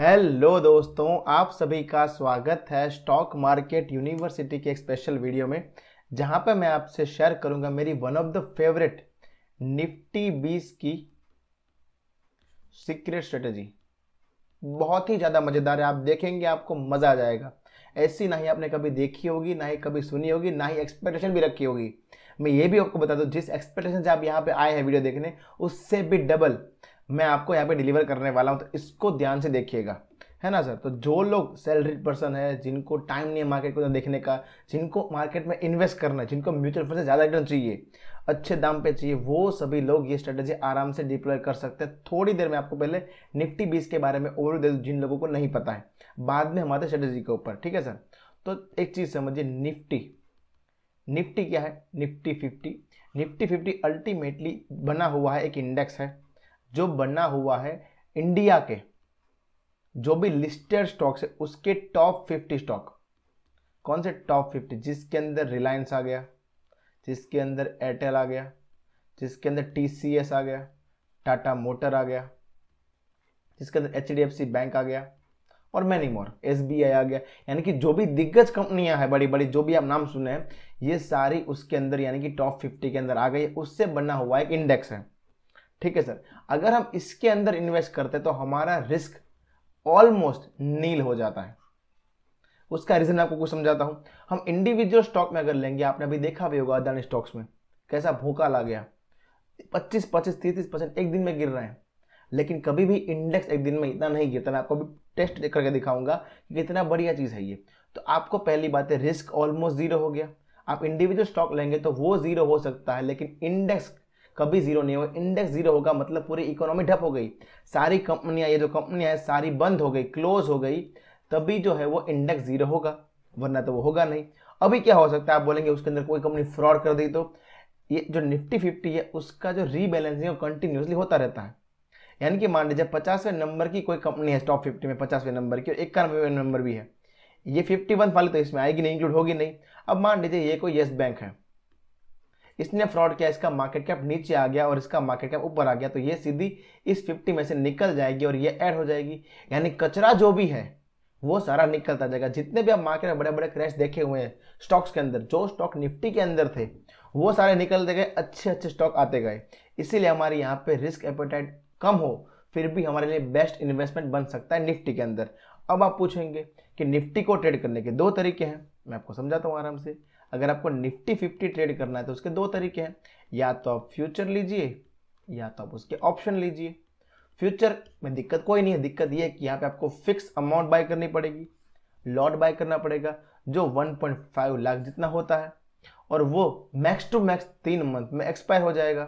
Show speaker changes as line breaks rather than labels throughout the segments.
hello दोस्तों आप सभी का स्वागत है स्टॉक मार्केट यूनिवर्सिटी के एक स्पेशल वीडियो में जहां पर मैं आपसे शेयर करूंगा मेरी one of the favourite Nifty बीस की सीक्रेट स्ट्रेटजी बहुत ही ज़्यादा मज़ेदार है आप देखेंगे आपको मज़ा आ जाएगा ऐसी ना ही आपने कभी देखी होगी ना ही कभी सुनी होगी ना ही एक्सपेक्टेशन भी रखी होगी मैं ये भी आपको बता दूं जिस एक्सपेक्टेशन से आप यहाँ पे आए हैं वीडियो देखने उससे भी डबल मैं आपको यहाँ पे डिलीवर करने वाला हूँ तो इसको ध्यान से देखिएगा है ना सर तो जो लोग सैलरीड पर्सन है जिनको टाइम नहीं है मार्केट को देखने का जिनको मार्केट में इन्वेस्ट करना है जिनको म्यूचुअल फंड से ज़्यादा रिटर्न चाहिए अच्छे दाम पे चाहिए वो सभी लोग ये स्ट्रेटजी आराम से डिप्लॉय कर सकते हैं थोड़ी देर में आपको पहले निफ्टी बीस के बारे में ओवरव्यू दे जिन लोगों को नहीं पता है बाद में हमारे स्ट्रेटजी के ऊपर ठीक है सर तो एक चीज़ समझिए निफ्टी निफ्टी क्या है Nifty fifty Nifty fifty ultimately बना हुआ है एक इंडेक्स है जो बना हुआ है इंडिया के जो भी लिस्टेड स्टॉक्स है उसके टॉप 50 स्टॉक कौन से टॉप 50 जिसके अंदर रिलायंस आ गया जिसके अंदर एयरटेल आ गया जिसके अंदर टीसीएस आ गया टाटा मोटर आ गया जिसके अंदर एच बैंक आ गया और मैनी मोर एस आ गया यानी कि जो भी दिग्गज कंपनियां हैं बड़ी बड़ी जो भी आप नाम सुने हैं ये सारी उसके अंदर यानी कि टॉप फिफ्टी के अंदर आ गई उससे बना हुआ एक इंडेक्स है ठीक है सर अगर हम इसके अंदर इन्वेस्ट करते तो हमारा रिस्क ऑलमोस्ट नील हो जाता है उसका रीजन आपको कुछ समझाता हूं हम इंडिविजुअल स्टॉक में अगर लेंगे आपने अभी देखा भी होगा अदानी स्टॉक्स में कैसा भूखा ला गया 25 25 तीस परसेंट एक दिन में गिर रहे हैं लेकिन कभी भी इंडेक्स एक दिन में इतना नहीं गिरता मैं आपको भी टेस्ट करके दिखाऊंगा कि कितना बढ़िया चीज़ है ये तो आपको पहली बात है रिस्क ऑलमोस्ट जीरो हो गया आप इंडिविजुअल स्टॉक लेंगे तो वो जीरो हो सकता है लेकिन इंडेक्स कभी जीरो नहीं होगा इंडेक्स जीरो होगा मतलब पूरी इकोनॉमी ठप हो गई सारी कंपनियां ये जो कंपनियां हैं सारी बंद हो गई क्लोज हो गई तभी जो है वो इंडेक्स जीरो होगा वरना तो वो होगा नहीं अभी क्या हो सकता है आप बोलेंगे उसके अंदर कोई कंपनी फ्रॉड कर दी तो ये जो निफ्टी फिफ्टी है उसका जो रीबैलेंसिंग कंटिन्यूसली होता रहता है यानी कि मान लीजिए पचासवें नंबर की कोई कंपनी है टॉप फिफ्टी में पचासवें नंबर की और इक्यानवे नंबर भी है ये फिफ्टी वन वाली तो इसमें आएगी नहीं इंक्लूड होगी नहीं अब मान लीजिए ये कोई येस बैंक है इसने फ्रॉड किया इसका मार्केट कैप नीचे आ गया और इसका मार्केट कैप ऊपर आ गया तो ये सीधी इस फिफ्टी में से निकल जाएगी और ये ऐड हो जाएगी यानी कचरा जो भी है वो सारा निकलता जाएगा जितने भी आप मार्केट में बड़े बड़े क्रैश देखे हुए हैं स्टॉक्स के अंदर जो स्टॉक निफ्टी के अंदर थे वो सारे निकलते गए अच्छे अच्छे स्टॉक आते गए इसीलिए हमारे यहाँ पे रिस्क एपेटाइट कम हो फिर भी हमारे लिए बेस्ट इन्वेस्टमेंट बन सकता है निफ्टी के अंदर अब आप पूछेंगे कि निफ्टी को ट्रेड करने के दो तरीके हैं मैं आपको समझाता हूँ आराम से अगर आपको निफ्टी फिफ्टी ट्रेड करना है तो उसके दो तरीके हैं या तो आप फ्यूचर लीजिए या तो आप उसके ऑप्शन लीजिए फ्यूचर में दिक्कत कोई नहीं है दिक्कत ये है कि यहाँ पे आपको फिक्स अमाउंट बाय करनी पड़ेगी लॉट बाय करना पड़ेगा जो 1.5 लाख जितना होता है और वो मैक्स टू मैक्स तीन मंथ में एक्सपायर हो जाएगा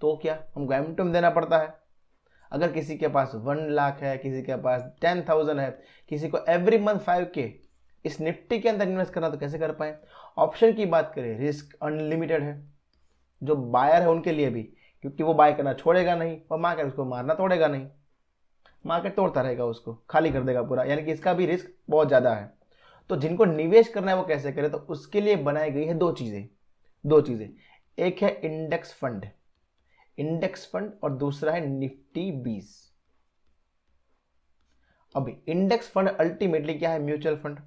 तो क्या हमको एमटम देना पड़ता है अगर किसी के पास वन लाख है किसी के पास टेन थाउजेंड है किसी को एवरी मंथ फाइव के इस निफ्टी के अंदर इन्वेस्ट करना तो कैसे कर पाए ऑप्शन की बात करें रिस्क अनलिमिटेड है जो बायर है उनके लिए भी क्योंकि वो बाय करना छोड़ेगा नहीं और मार्केट उसको मारना तोड़ेगा नहीं मार्केट तोड़ता रहेगा उसको खाली कर देगा पूरा यानी कि इसका भी रिस्क बहुत ज़्यादा है तो जिनको निवेश करना है वो कैसे करें तो उसके लिए बनाई गई है दो चीज़ें दो चीज़ें एक है इंडेक्स फंड इंडेक्स फंड और दूसरा है निफ्टी बीस अब इंडेक्स फंड अल्टीमेटली क्या है म्यूचुअल फंड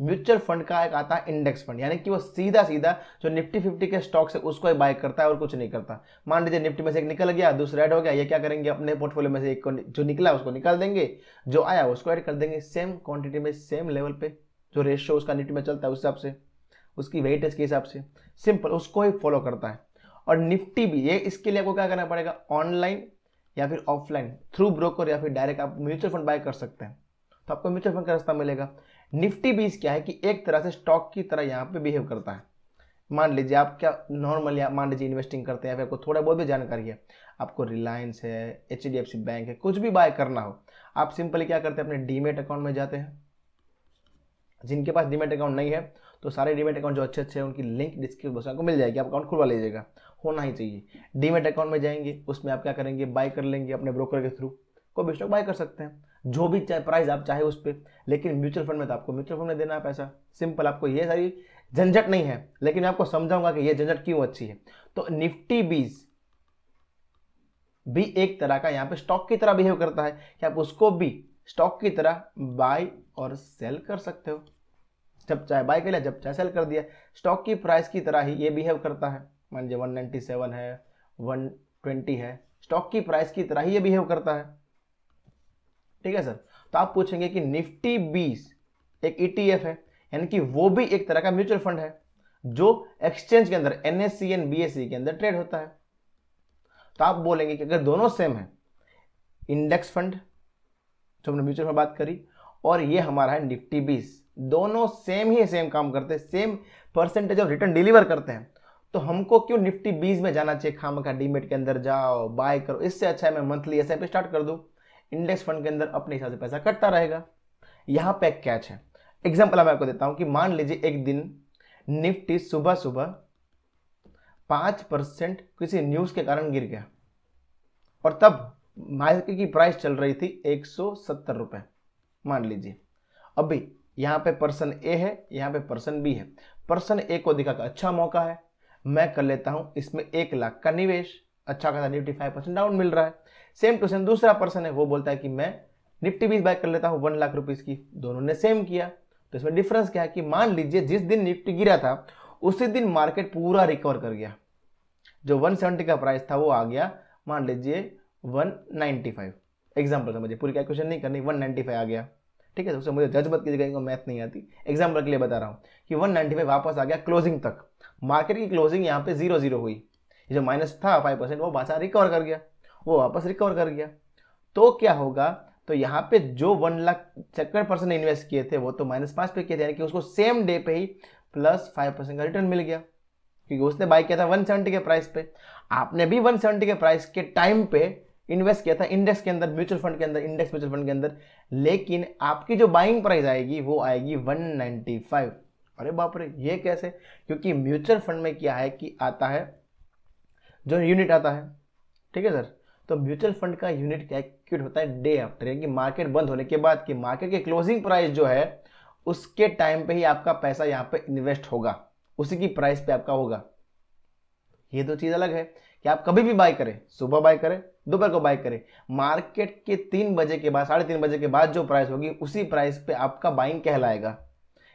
म्यूचुअल फंड का एक आता है इंडेक्स फंड यानी कि वो सीधा सीधा जो निफ्टी फिफ्टी के स्टॉक से उसको ही बाय करता है और कुछ नहीं करता मान लीजिए निफ्टी में से एक निकल गया दूसरा ऐड हो गया ये क्या करेंगे अपने पोर्टफोलियो में से एक जो निकला उसको निकाल देंगे जो आया उसको ऐड कर देंगे सेम क्वांटिटी में सेम लेवल पे जो रेशियो उसका निफ्टी में चलता है उस हिसाब से उसकी वेटेज के हिसाब से सिंपल उसको ही फॉलो करता है और निफ्टी भी ये इसके लिए आपको क्या करना पड़ेगा ऑनलाइन या फिर ऑफलाइन थ्रू ब्रोकर या फिर डायरेक्ट आप म्यूचुअल फंड बाय कर सकते हैं तो आपको म्यूचुअल फंड का रास्ता मिलेगा निफ्टी बीस क्या है कि एक तरह से स्टॉक की तरह यहाँ पे बिहेव करता है मान लीजिए आप क्या नॉर्मली आप मान लीजिए इन्वेस्टिंग करते हैं फिर आपको थोड़ा बहुत भी जानकारी है आपको रिलायंस है H D F C bank है कुछ भी बाय करना हो आप सिंपली क्या करते हैं अपने डीमेट अकाउंट में जाते हैं जिनके पास डीमेट अकाउंट नहीं है तो सारे डीमेट अकाउंट जो अच्छे अच्छे हैं उनकी लिंक डिस्क्रिप्शन को मिल जाएगी आप अकाउंट खुलवा लीजिएगा होना ही चाहिए डीमेट अकाउंट में जाएंगे उसमें आप क्या करेंगे बाय कर लेंगे अपने ब्रोकर के थ्रू कोई भी स्टॉक बाय कर सकते हैं जो भी चाहे प्राइस आप चाहे उस पर लेकिन म्यूचुअल फंड में तो आपको म्यूचुअल फंड में देना है पैसा सिंपल आपको ये सारी झंझट नहीं है लेकिन मैं आपको समझाऊंगा कि ये झंझट क्यों अच्छी है तो निफ्टी बीज भी एक तरह का यहाँ पे स्टॉक की तरह बिहेव करता है कि आप उसको भी स्टॉक की तरह बाय और सेल कर सकते हो जब चाहे बाय कर लिया जब चाहे सेल कर दिया स्टॉक की प्राइस की तरह ही ये बिहेव करता है मान लीजिए 197 है 120 है स्टॉक की प्राइस की तरह ही ये बिहेव करता है ठीक है सर तो आप पूछेंगे कि निफ्टी बीस एक ई e है यानी कि वो भी एक तरह का म्यूचुअल फंड है जो एक्सचेंज के अंदर एन एस बीएससी के अंदर ट्रेड होता है तो आप बोलेंगे कि अगर दोनों सेम है इंडेक्स फंड जो हमने म्यूचुअल फंड बात करी और ये हमारा है निफ्टी बीस दोनों सेम ही सेम काम करते हैं same percentage of return deliver करते हैं तो हमको क्यों निफ्टी बीस में जाना चाहिए खाम का डीमेट के अंदर जाओ बाय करो इससे अच्छा है मैं मंथली एस स्टार्ट कर दूँ इंडेक्स फंड के अंदर अपने हिसाब से पैसा कटता रहेगा यहाँ पे कैच है एग्जाम्पल मैं आपको देता हूँ कि मान लीजिए एक दिन निफ्टी सुबह सुबह पाँच परसेंट किसी न्यूज़ के कारण गिर गया और तब मार्केट की प्राइस चल रही थी एक सौ सत्तर रुपये मान लीजिए अभी यहाँ पे पर्सन ए है यहाँ पे पर्सन बी है पर्सन ए को दिखा अच्छा मौका है मैं कर लेता हूँ इसमें एक लाख का निवेश अच्छा खासा निफ्टी फाइव परसेंट डाउन मिल रहा है सेम टू सेम दूसरा पर्सन है वो बोलता है कि मैं निफ्टी बीस बाय कर लेता हूँ वन लाख रुपीज़ की दोनों ने सेम किया तो इसमें डिफरेंस क्या है कि मान लीजिए जिस दिन निफ्टी गिरा था उसी दिन मार्केट पूरा रिकवर कर गया जो 170 का प्राइस था वो आ गया मान लीजिए 195 एग्जाम्पल समझिए पूरी कैलकुलेशन नहीं करनी 195 आ गया ठीक है उससे मुझे जज मत कीजिएगा मैथ नहीं आती एग्जाम्पल के लिए बता रहा हूँ कि 195 वापस आ गया क्लोजिंग तक मार्केट की क्लोजिंग यहाँ पे जीरो जीरो हुई जो माइनस था फाइव परसेंट वो बादशाह रिकवर कर गया वो वापस रिकवर कर गया तो क्या होगा तो यहाँ पे जो one lakh second percent invest किए थे वो तो माइनस पाँच पे किए थे यानी कि उसको सेम डे पे ही प्लस फाइव परसेंट का रिटर्न मिल गया क्योंकि उसने बाई किया था वन सेवेंटी के प्राइस पे आपने भी वन सेवेंटी के प्राइस के टाइम पे इन्वेस्ट किया था इंडेक्स के अंदर म्यूचुअल फंड के अंदर इंडेक्स म्यूचुअल फंड के अंदर लेकिन आपकी जो बाइंग प्राइस आएगी वो आएगी फाइव अरे बाप रे ये कैसे क्योंकि म्यूचुअल फंड में क्या है कि आता है जो यूनिट आता है ठीक है सर तो म्यूचुअल फंड का यूनिट कैलकुलेट होता है डे आफ्टर यानी कि मार्केट बंद होने के बाद कि मार्केट के क्लोजिंग प्राइस जो है उसके टाइम पे ही आपका पैसा यहाँ पे इन्वेस्ट होगा उसी की प्राइस पे आपका होगा ये तो चीज़ अलग है कि आप कभी भी बाय करें सुबह बाय करें दोपहर को बाय करें मार्केट के तीन बजे के बाद साढ़े तीन बजे के बाद जो प्राइस होगी उसी प्राइस पे आपका बाइंग कहलाएगा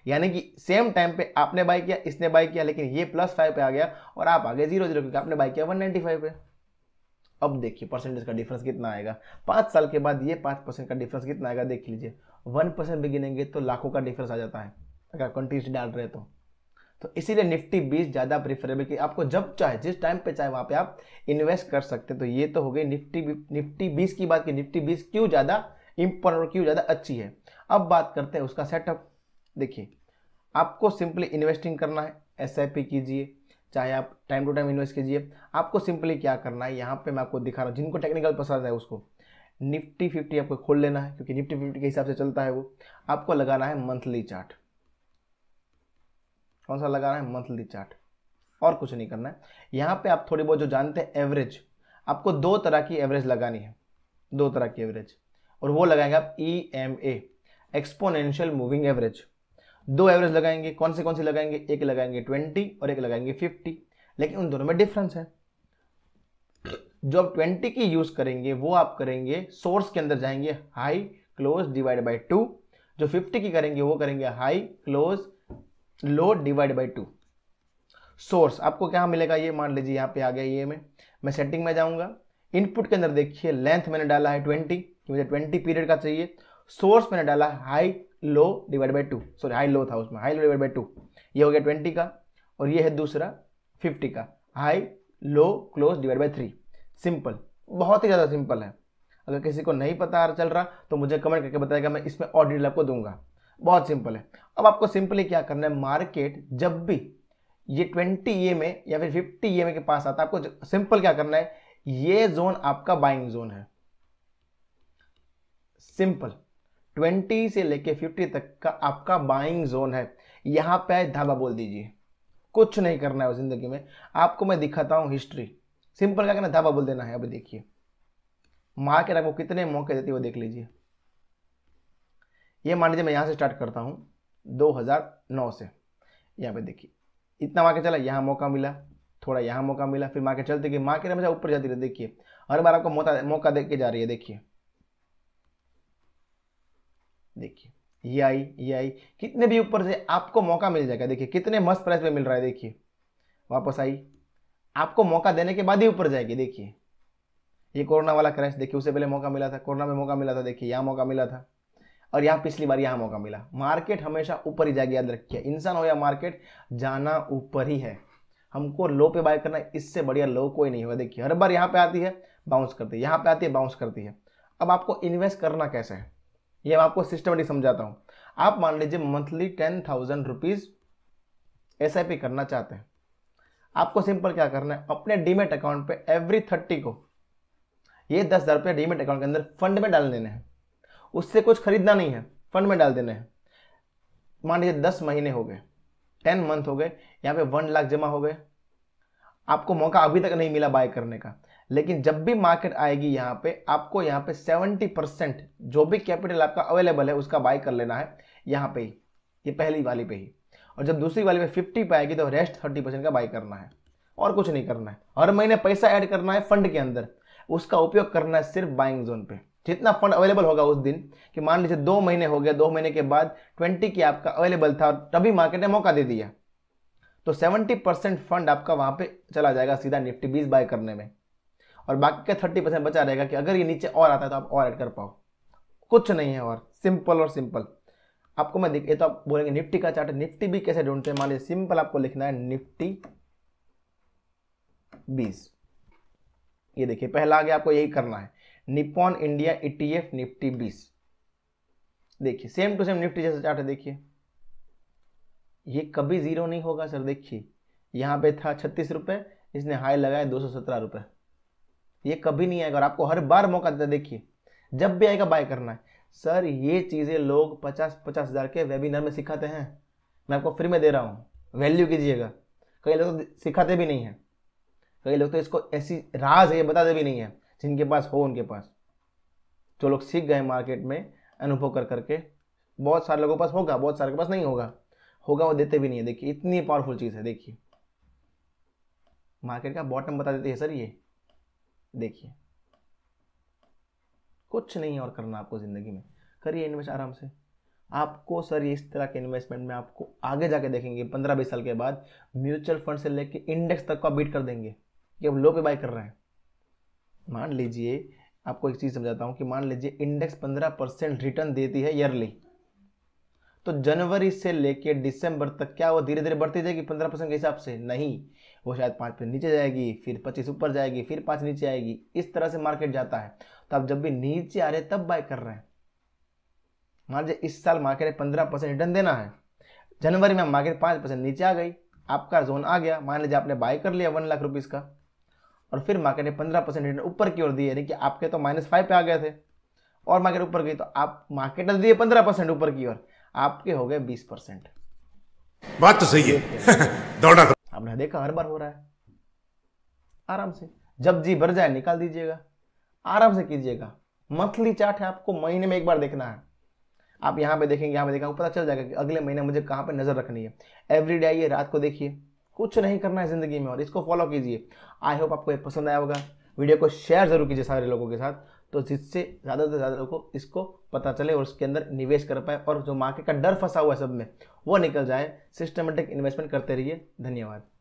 यानी कि सेम टाइम पे आपने बाय किया इसने बाय किया लेकिन ये प्लस फाइव पे आ गया और आप आगे जीरो जीरो क्योंकि आपने बाय किया वन नाइन्टी फाइव पे अब देखिए परसेंटेज का डिफरेंस कितना आएगा पाँच साल के बाद ये पाँच परसेंट का डिफरेंस कितना आएगा देख लीजिए वन परसेंट भी गिनेंगे तो लाखों का डिफरेंस आ जाता है अगर आप डाल रहे तो तो इसीलिए निफ्टी बीस ज़्यादा प्रिफरेबल कि आपको जब चाहे जिस टाइम पे चाहे वहाँ पे आप इन्वेस्ट कर सकते तो ये तो हो गई निफ्टी निफ्टी बीस की बात की निफ्टी बीस क्यों ज़्यादा इम्पोर्टेंट क्यों ज़्यादा अच्छी है अब बात करते हैं उसका सेटअप देखिए आपको सिंपली इन्वेस्टिंग करना है एस कीजिए चाहे आप टाइम टू टाइम इन्वेस्ट कीजिए आपको सिंपली क्या करना है यहाँ पे मैं आपको दिखा रहा हूँ जिनको टेक्निकल पसंद है उसको निफ्टी फिफ्टी आपको खोल लेना है क्योंकि निफ्टी फिफ्टी के हिसाब से चलता है वो आपको लगाना है मंथली चार्ट कौन सा लगाना है मंथली चार्ट और कुछ नहीं करना है यहाँ पे आप थोड़ी बहुत जो जानते हैं एवरेज आपको दो तरह की एवरेज लगानी है दो तरह की एवरेज और वो लगाएंगे आप E M A exponential moving average दो एवरेज लगाएंगे कौन से कौन से लगाएंगे एक लगाएंगे ट्वेंटी और एक लगाएंगे फिफ्टी लेकिन उन दोनों में डिफरेंस है जो आप ट्वेंटी की यूज करेंगे वो आप करेंगे सोर्स के अंदर जाएंगे high close divide by two जो फिफ्टी की करेंगे वो करेंगे high close low divide by two source आपको क्या मिलेगा ये मान लीजिए यहाँ पे आ गया ये में मैं सेटिंग में जाऊंगा इनपुट के अंदर देखिए लेंथ मैंने डाला है ट्वेंटी मुझे ट्वेंटी पीरियड का चाहिए सोर्स मैंने डाला high low divide by two sorry high low था उसमें high low divide by two ये हो गया ट्वेंटी का और ये है दूसरा फिफ्टी का high low close divide by three simple बहुत ही ज़्यादा सिंपल है अगर किसी को नहीं पता आ चल रहा तो मुझे कमेंट करके बताएगा मैं इसमें और डिटेल आपको दूंगा बहुत सिंपल है अब आपको सिंपली क्या करना है मार्केट जब भी ये ट्वेंटी ई में या फिर फिफ्टी ई के पास आता है आपको सिंपल क्या करना है ये जोन आपका बाइंग जोन है सिंपल ट्वेंटी से लेके फिफ्टी तक का आपका बाइंग जोन है यहाँ पे धाबा बोल दीजिए कुछ नहीं करना है ज़िंदगी में आपको मैं दिखाता हूँ हिस्ट्री सिंपल क्या करना धाबा बोल देना है अभी देखिए मार्केट आपको कितने मौके देती है वो देख लीजिए ये मान लीजिए मैं यहाँ से स्टार्ट करता हूँ 2009 से यहाँ पे देखिए इतना मार्केट चला यहाँ मौका मिला थोड़ा यहाँ मौका मिला फिर मार्केट चलते गई मार्केट हमेशा ऊपर जाती रही देखिए हर बार आपको मौका मौका दे के जा रही है देखिए देखिए ये आई ये आई कितने भी ऊपर से आपको मौका मिल जाएगा देखिए कितने मस्त प्राइस पे मिल रहा है देखिए वापस आई आपको मौका देने के बाद ही ऊपर जाएगी देखिए ये कोरोना वाला क्रैश देखिए उससे पहले मौका मिला था कोरोना में मौका मिला था देखिए यहाँ मौका मिला था और यहाँ पिछली बार यहाँ मौका मिला मार्केट हमेशा ऊपर ही जाएगी याद रखिए इंसान हो या मार्केट जाना ऊपर ही है हमको लो पे बाय करना इससे बढ़िया लो कोई नहीं होगा देखिए हर बार यहाँ पे आती है बाउंस करती है यहाँ पे आती है बाउंस करती है अब आपको इन्वेस्ट करना कैसे है ये मैं आपको सिस्टमेटिक समझाता हूँ आप मान लीजिए monthly ten thousand rupees S I P करना चाहते हैं आपको सिंपल क्या करना है अपने डीमेट अकाउंट पे एवरी थर्टी को ये दस हज़ार रुपया डीमेट अकाउंट के अंदर फंड में डाल देने हैं उससे कुछ खरीदना नहीं है फंड में डाल देने हैं मान लीजिए दस महीने हो गए टेन मंथ हो गए यहाँ पे वन लाख जमा हो गए आपको मौका अभी तक नहीं मिला बाय करने का लेकिन जब भी मार्केट आएगी यहाँ पे आपको यहाँ पे 70 परसेंट जो भी कैपिटल आपका अवेलेबल है उसका बाय कर लेना है यहाँ पे ही ये पहली वाली पे ही और जब दूसरी वाली पे 50 पे आएगी तो रेस्ट 30 परसेंट का बाय करना है और कुछ नहीं करना है हर महीने पैसा ऐड करना है फंड के अंदर उसका उपयोग करना है सिर्फ बाइंग जोन पे जितना फंड अवेलेबल होगा उस दिन कि मान लीजिए दो महीने हो गया दो महीने के बाद ट्वेंटी की आपका अवेलेबल था और तभी मार्केट ने मौका दे दिया तो सेवेंटी परसेंट फंड आपका वहां पर चला जाएगा सीधा निफ्टी बीस बाय करने में और बाकी का थर्टी परसेंट बचा रहेगा कि अगर ये नीचे और आता है तो आप और ऐड कर पाओ कुछ नहीं है और सिंपल और सिंपल आपको मैं देख ये तो आप बोलेंगे निफ्टी का चार्ट निफ्टी भी कैसे ढूंढते हैं मान लीजिए सिंपल आपको लिखना है निफ्टी बीस ये देखिए पहला आगे आपको यही करना है Nippon India ETF e Nifty बीस देखिए सेम टू सेम निफ्टी जैसा चार्ट देखिए ये कभी जीरो नहीं होगा सर देखिए यहाँ पे था छत्तीस रुपये इसने हाई लगाया दो सौ सत्रह रुपये ये कभी नहीं आएगा और आपको हर बार मौका देता है देखिए जब भी आएगा बाय करना है सर ये चीज़ें लोग पचास पचास हज़ार के वेबिनार में सिखाते हैं मैं आपको फ्री में दे रहा हूँ वैल्यू कीजिएगा कई लोग तो सिखाते भी नहीं हैं कई लोग तो इसको ऐसी राज है ये बताते भी नहीं है जिनके पास हो उनके पास जो लोग सीख गए मार्केट में अनुभव कर करके बहुत सारे लोगों के पास होगा बहुत सारे के पास नहीं होगा होगा वो देते भी नहीं है देखिए इतनी पावरफुल चीज़ है देखिए मार्केट का बॉटम बता देती है सर ये देखिए कुछ नहीं और करना आपको ज़िंदगी में करिए इन्वेस्ट आराम से आपको सर इस तरह के इन्वेस्टमेंट में आपको आगे जाके देखेंगे पंद्रह बीस साल के बाद म्यूचुअल फंड से लेके इंडेक्स तक को बीट कर देंगे कि अब लो पे बाय कर रहे हैं मान लीजिए आपको एक चीज़ समझाता हूँ कि मान लीजिए इंडेक्स पंद्रह परसेंट रिटर्न देती है ईयरली तो जनवरी से लेकर दिसंबर तक क्या वो धीरे धीरे बढ़ती जाएगी पंद्रह परसेंट के हिसाब से नहीं वो शायद पाँच पे नीचे जाएगी फिर पच्चीस ऊपर जाएगी फिर पाँच नीचे आएगी इस तरह से मार्केट जाता है तो आप जब भी नीचे आ रहे तब बाय कर रहे हैं मान लीजिए इस साल मार्केट ने पंद्रह परसेंट रिटर्न देना है जनवरी में मार्केट पाँच परसेंट नीचे आ गई आपका जोन आ गया मान लीजिए आपने बाय कर लिया वन लाख रुपीज़ का और फिर मार्केट ने पंद्रह परसेंट रिटर्न ऊपर की ओर दी यानी कि आपके तो माइनस फाइव पे आ गए थे और मार्केट ऊपर गई तो आप मार्केट ने दिए पंद्रह परसेंट ऊपर की ओर आपके हो गए बीस परसेंट बात तो सही है दौड़ा तो आपने देखा हर बार हो रहा है आराम से जब जी भर जाए निकाल दीजिएगा आराम से कीजिएगा मंथली चार्ट है आपको महीने में एक बार देखना है आप यहाँ पे देखेंगे यहाँ पे देखेंगे पता चल जाएगा कि अगले महीने मुझे कहाँ पे नज़र रखनी है एवरी डे आइए रात को देखिए कुछ नहीं करना है ज़िंदगी में और इसको फॉलो कीजिए आई होप आपको पसंद आया होगा वीडियो को शेयर जरूर कीजिए सारे लोगों के साथ तो जिससे ज़्यादा से ज़्यादा लोगों को इसको पता चले और उसके अंदर निवेश कर पाए और जो मार्केट का डर फंसा हुआ है सब में वो निकल जाए सिस्टमेटिक इन्वेस्टमेंट करते रहिए धन्यवाद